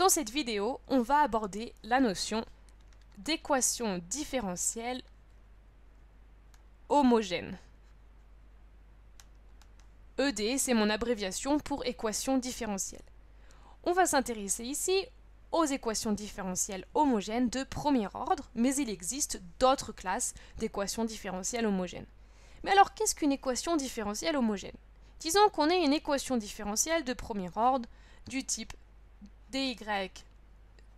Dans cette vidéo, on va aborder la notion d'équation différentielle homogène. ED, c'est mon abréviation pour équation différentielle. On va s'intéresser ici aux équations différentielles homogènes de premier ordre, mais il existe d'autres classes d'équations différentielles homogènes. Mais alors, qu'est-ce qu'une équation différentielle homogène Disons qu'on ait une équation différentielle de premier ordre du type dy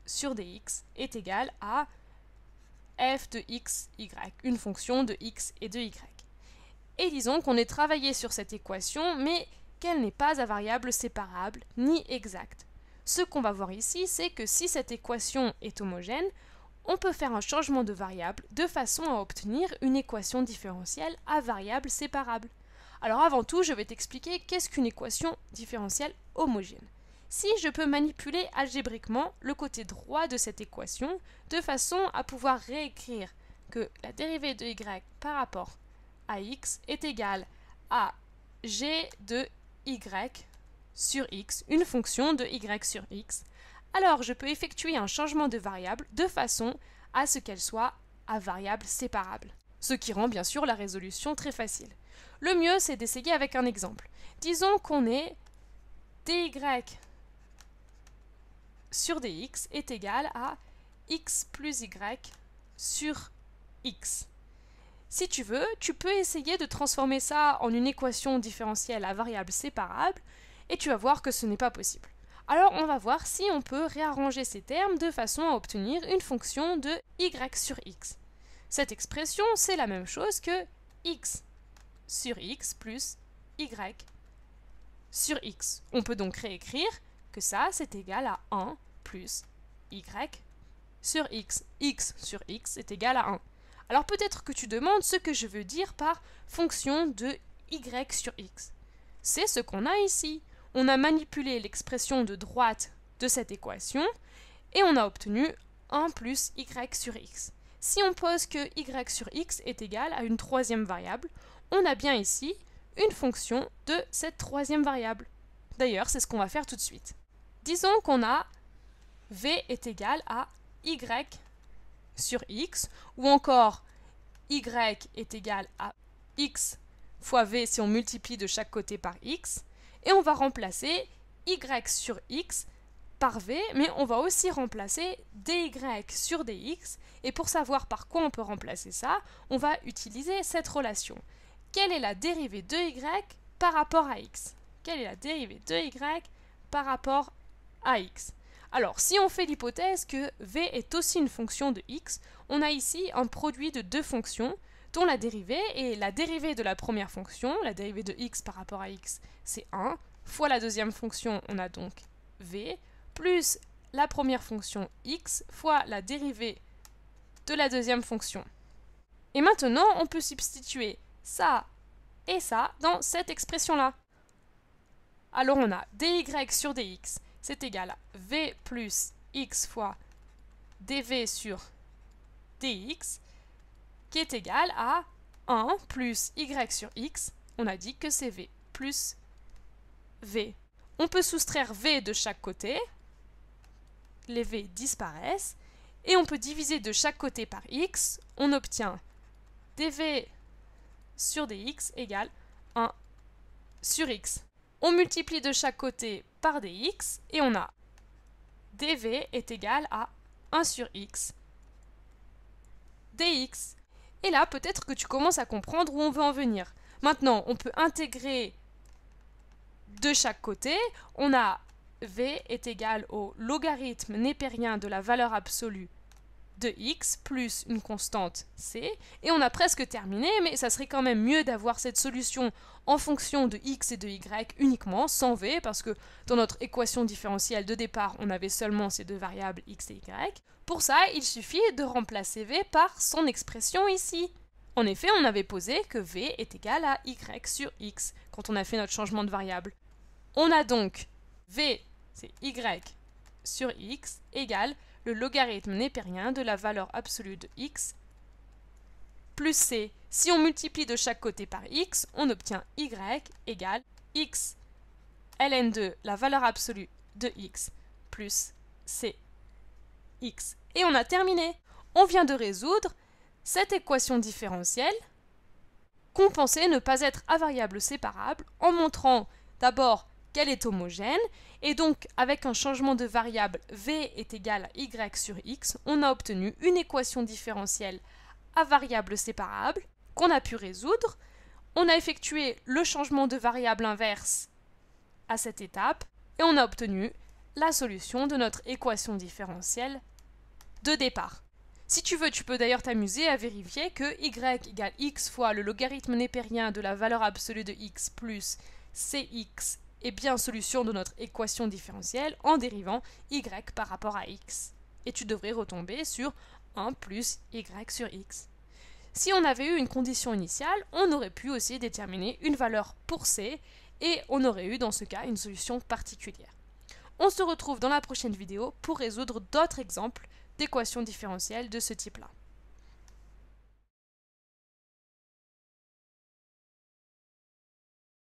sur dx est égal à f de x, y, une fonction de x et de y. Et disons qu'on est travaillé sur cette équation, mais qu'elle n'est pas à variable séparable ni exacte. Ce qu'on va voir ici, c'est que si cette équation est homogène, on peut faire un changement de variable de façon à obtenir une équation différentielle à variable séparable. Alors avant tout, je vais t'expliquer qu'est-ce qu'une équation différentielle homogène si je peux manipuler algébriquement le côté droit de cette équation de façon à pouvoir réécrire que la dérivée de y par rapport à x est égale à g de y sur x, une fonction de y sur x, alors je peux effectuer un changement de variable de façon à ce qu'elle soit à variable séparable. Ce qui rend bien sûr la résolution très facile. Le mieux, c'est d'essayer avec un exemple. Disons qu'on est dy sur dx est égal à x plus y sur x. Si tu veux, tu peux essayer de transformer ça en une équation différentielle à variables séparables, et tu vas voir que ce n'est pas possible. Alors on va voir si on peut réarranger ces termes de façon à obtenir une fonction de y sur x. Cette expression, c'est la même chose que x sur x plus y sur x. On peut donc réécrire que ça, c'est égal à 1 plus y sur x. x sur x est égal à 1. Alors peut-être que tu demandes ce que je veux dire par fonction de y sur x. C'est ce qu'on a ici. On a manipulé l'expression de droite de cette équation et on a obtenu 1 plus y sur x. Si on pose que y sur x est égal à une troisième variable, on a bien ici une fonction de cette troisième variable. D'ailleurs, c'est ce qu'on va faire tout de suite. Disons qu'on a V est égal à Y sur X, ou encore Y est égal à X fois V si on multiplie de chaque côté par X, et on va remplacer Y sur X par V, mais on va aussi remplacer dy sur dx, et pour savoir par quoi on peut remplacer ça, on va utiliser cette relation. Quelle est la dérivée de y par rapport à x Quelle est la dérivée de y par rapport x. Alors, si on fait l'hypothèse que v est aussi une fonction de x, on a ici un produit de deux fonctions dont la dérivée, est la dérivée de la première fonction, la dérivée de x par rapport à x, c'est 1, fois la deuxième fonction, on a donc v, plus la première fonction x, fois la dérivée de la deuxième fonction. Et maintenant, on peut substituer ça et ça dans cette expression-là. Alors on a dy sur dx c'est égal à v plus x fois dv sur dx, qui est égal à 1 plus y sur x, on a dit que c'est v, plus v. On peut soustraire v de chaque côté, les v disparaissent, et on peut diviser de chaque côté par x, on obtient dv sur dx égale 1 sur x. On multiplie de chaque côté par dx, et on a dv est égal à 1 sur x dx. Et là, peut-être que tu commences à comprendre où on veut en venir. Maintenant, on peut intégrer de chaque côté. On a v est égal au logarithme népérien de la valeur absolue de x plus une constante c, et on a presque terminé, mais ça serait quand même mieux d'avoir cette solution en fonction de x et de y uniquement, sans v, parce que dans notre équation différentielle de départ, on avait seulement ces deux variables x et y. Pour ça, il suffit de remplacer v par son expression ici. En effet, on avait posé que v est égal à y sur x quand on a fait notre changement de variable. On a donc v, c'est y sur x, égale le logarithme népérien de la valeur absolue de x plus c. Si on multiplie de chaque côté par x, on obtient y égale x ln 2, la valeur absolue de x, plus c x. Et on a terminé. On vient de résoudre cette équation différentielle compensée ne pas être à variable séparable en montrant d'abord qu'elle est homogène. Et donc, avec un changement de variable v est égal à y sur x, on a obtenu une équation différentielle à variable séparable qu'on a pu résoudre. On a effectué le changement de variable inverse à cette étape et on a obtenu la solution de notre équation différentielle de départ. Si tu veux, tu peux d'ailleurs t'amuser à vérifier que y égale x fois le logarithme népérien de la valeur absolue de x plus cx et bien solution de notre équation différentielle en dérivant y par rapport à x. Et tu devrais retomber sur 1 plus y sur x. Si on avait eu une condition initiale, on aurait pu aussi déterminer une valeur pour c et on aurait eu dans ce cas une solution particulière. On se retrouve dans la prochaine vidéo pour résoudre d'autres exemples d'équations différentielles de ce type-là.